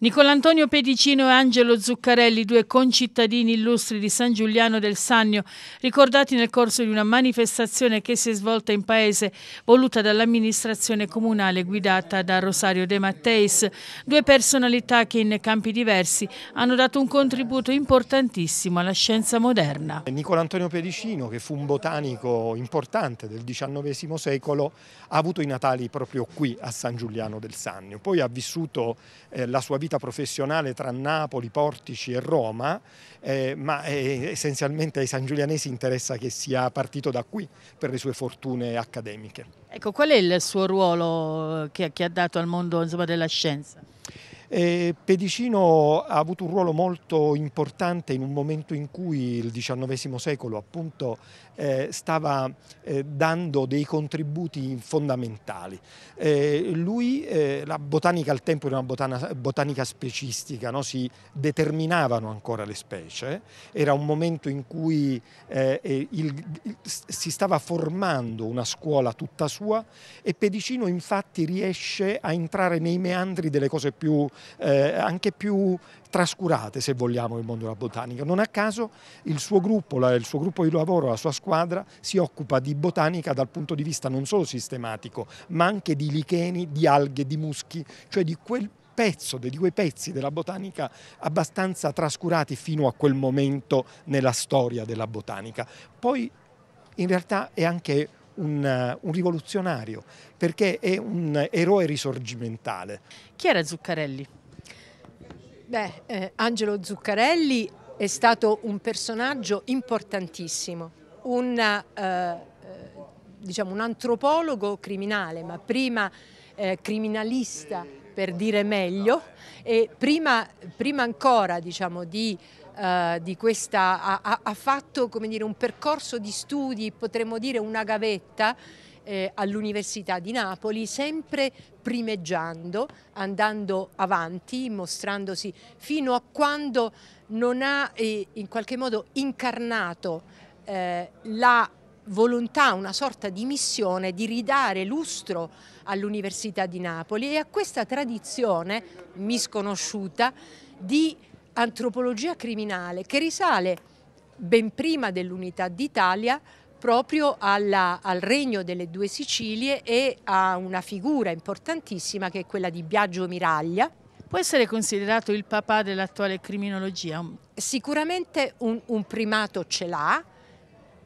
Nicolantonio Pedicino e Angelo Zuccarelli, due concittadini illustri di San Giuliano del Sannio, ricordati nel corso di una manifestazione che si è svolta in paese voluta dall'amministrazione comunale guidata da Rosario De Matteis, due personalità che in campi diversi hanno dato un contributo importantissimo alla scienza moderna. Nicolantonio Pedicino, che fu un botanico importante del XIX secolo, ha avuto i Natali proprio qui a San Giuliano del Sannio, poi ha vissuto eh, la sua vita vita professionale tra Napoli, Portici e Roma, eh, ma eh, essenzialmente ai sangiulianesi interessa che sia partito da qui per le sue fortune accademiche. Ecco, qual è il suo ruolo eh, che, che ha dato al mondo insomma, della scienza? E eh, Pedicino ha avuto un ruolo molto importante in un momento in cui il XIX secolo appunto eh, stava eh, dando dei contributi fondamentali. Eh, lui, eh, la botanica al tempo era una botana, botanica specistica, no? si determinavano ancora le specie, era un momento in cui eh, il, il, si stava formando una scuola tutta sua e Pedicino infatti riesce a entrare nei meandri delle cose più eh, anche più trascurate se vogliamo nel mondo della botanica. Non a caso il suo gruppo, il suo gruppo di lavoro, la sua squadra si occupa di botanica dal punto di vista non solo sistematico ma anche di licheni, di alghe, di muschi, cioè di quel pezzo, di quei pezzi della botanica abbastanza trascurati fino a quel momento nella storia della botanica. Poi in realtà è anche un, un rivoluzionario, perché è un eroe risorgimentale. Chi era Zuccarelli? Beh, eh, Angelo Zuccarelli è stato un personaggio importantissimo, una, eh, diciamo un antropologo criminale, ma prima eh, criminalista per dire meglio, e prima, prima ancora diciamo, di eh, di questa, ha, ha fatto dire, un percorso di studi, potremmo dire una gavetta, eh, all'Università di Napoli, sempre primeggiando, andando avanti, mostrandosi fino a quando non ha eh, in qualche modo incarnato eh, la volontà, una sorta di missione di ridare lustro all'Università di Napoli e a questa tradizione misconosciuta di antropologia criminale che risale ben prima dell'unità d'Italia proprio alla, al regno delle due Sicilie e a una figura importantissima che è quella di Biagio Miraglia. Può essere considerato il papà dell'attuale criminologia? Sicuramente un, un primato ce l'ha,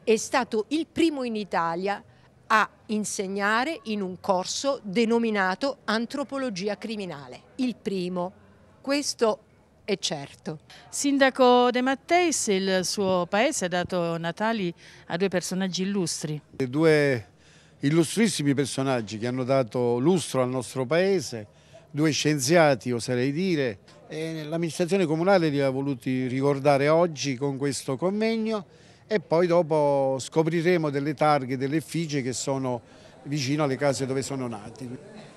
è stato il primo in Italia a insegnare in un corso denominato antropologia criminale, il primo. Questo è certo. Sindaco De Matteis, il suo paese ha dato Natali a due personaggi illustri. due illustrissimi personaggi che hanno dato lustro al nostro paese, due scienziati oserei dire, l'amministrazione comunale li ha voluti ricordare oggi con questo convegno e poi dopo scopriremo delle targhe, delle effigie che sono vicino alle case dove sono nati.